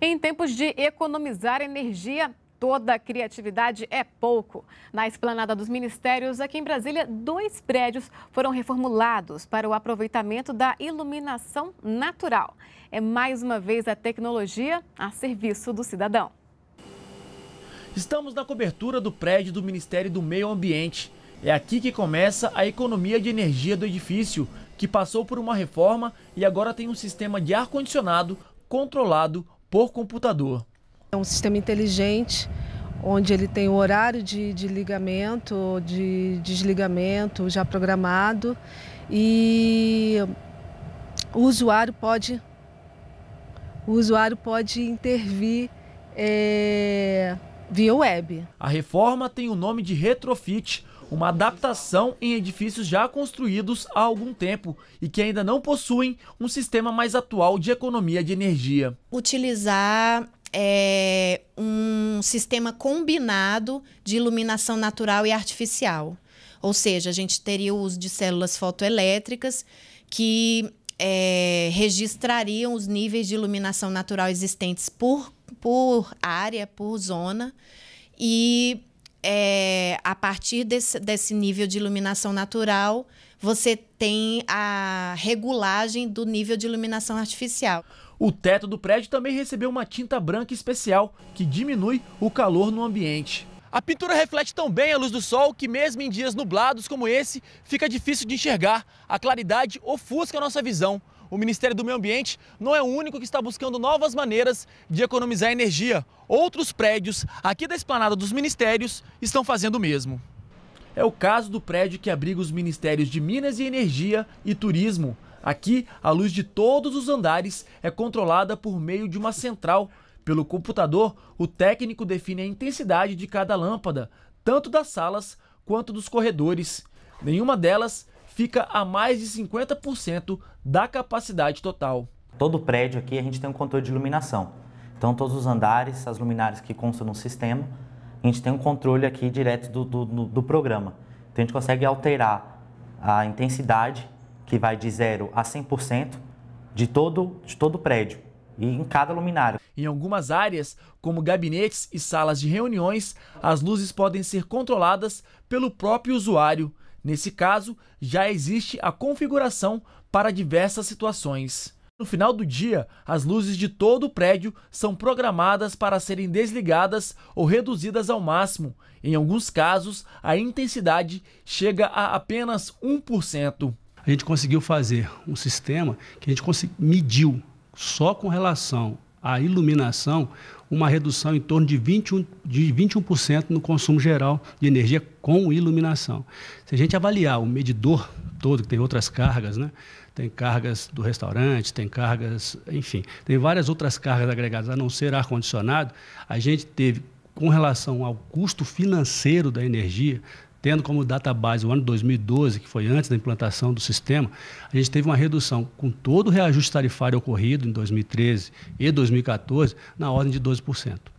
Em tempos de economizar energia, toda criatividade é pouco. Na esplanada dos ministérios, aqui em Brasília, dois prédios foram reformulados para o aproveitamento da iluminação natural. É mais uma vez a tecnologia a serviço do cidadão. Estamos na cobertura do prédio do Ministério do Meio Ambiente. É aqui que começa a economia de energia do edifício, que passou por uma reforma e agora tem um sistema de ar-condicionado controlado por computador. É um sistema inteligente onde ele tem o horário de, de ligamento, de desligamento já programado e o usuário pode, o usuário pode intervir é, via web. A reforma tem o nome de retrofit, uma adaptação em edifícios já construídos há algum tempo e que ainda não possuem um sistema mais atual de economia de energia. Utilizar é, um sistema combinado de iluminação natural e artificial. Ou seja, a gente teria o uso de células fotoelétricas que é, registrariam os níveis de iluminação natural existentes por, por área, por zona, e é, a partir desse, desse nível de iluminação natural, você tem a regulagem do nível de iluminação artificial. O teto do prédio também recebeu uma tinta branca especial, que diminui o calor no ambiente. A pintura reflete tão bem a luz do sol que, mesmo em dias nublados como esse, fica difícil de enxergar. A claridade ofusca a nossa visão o Ministério do Meio Ambiente não é o único que está buscando novas maneiras de economizar energia. Outros prédios aqui da esplanada dos ministérios estão fazendo o mesmo. É o caso do prédio que abriga os ministérios de Minas e Energia e Turismo. Aqui, a luz de todos os andares é controlada por meio de uma central. Pelo computador, o técnico define a intensidade de cada lâmpada, tanto das salas quanto dos corredores. Nenhuma delas fica a mais de 50% da capacidade total. Todo prédio aqui a gente tem um controle de iluminação. Então todos os andares, as luminárias que constam no sistema, a gente tem um controle aqui direto do, do, do programa. Então a gente consegue alterar a intensidade, que vai de 0 a 100%, de todo, de todo o prédio e em cada luminária. Em algumas áreas, como gabinetes e salas de reuniões, as luzes podem ser controladas pelo próprio usuário. Nesse caso, já existe a configuração para diversas situações. No final do dia, as luzes de todo o prédio são programadas para serem desligadas ou reduzidas ao máximo. Em alguns casos, a intensidade chega a apenas 1%. A gente conseguiu fazer um sistema que a gente mediu só com relação a iluminação uma redução em torno de 21%, de 21 no consumo geral de energia com iluminação. Se a gente avaliar o medidor todo, que tem outras cargas, né? tem cargas do restaurante, tem cargas, enfim, tem várias outras cargas agregadas, a não ser ar-condicionado, a gente teve, com relação ao custo financeiro da energia, tendo como database o ano 2012, que foi antes da implantação do sistema, a gente teve uma redução com todo o reajuste tarifário ocorrido em 2013 e 2014 na ordem de 12%.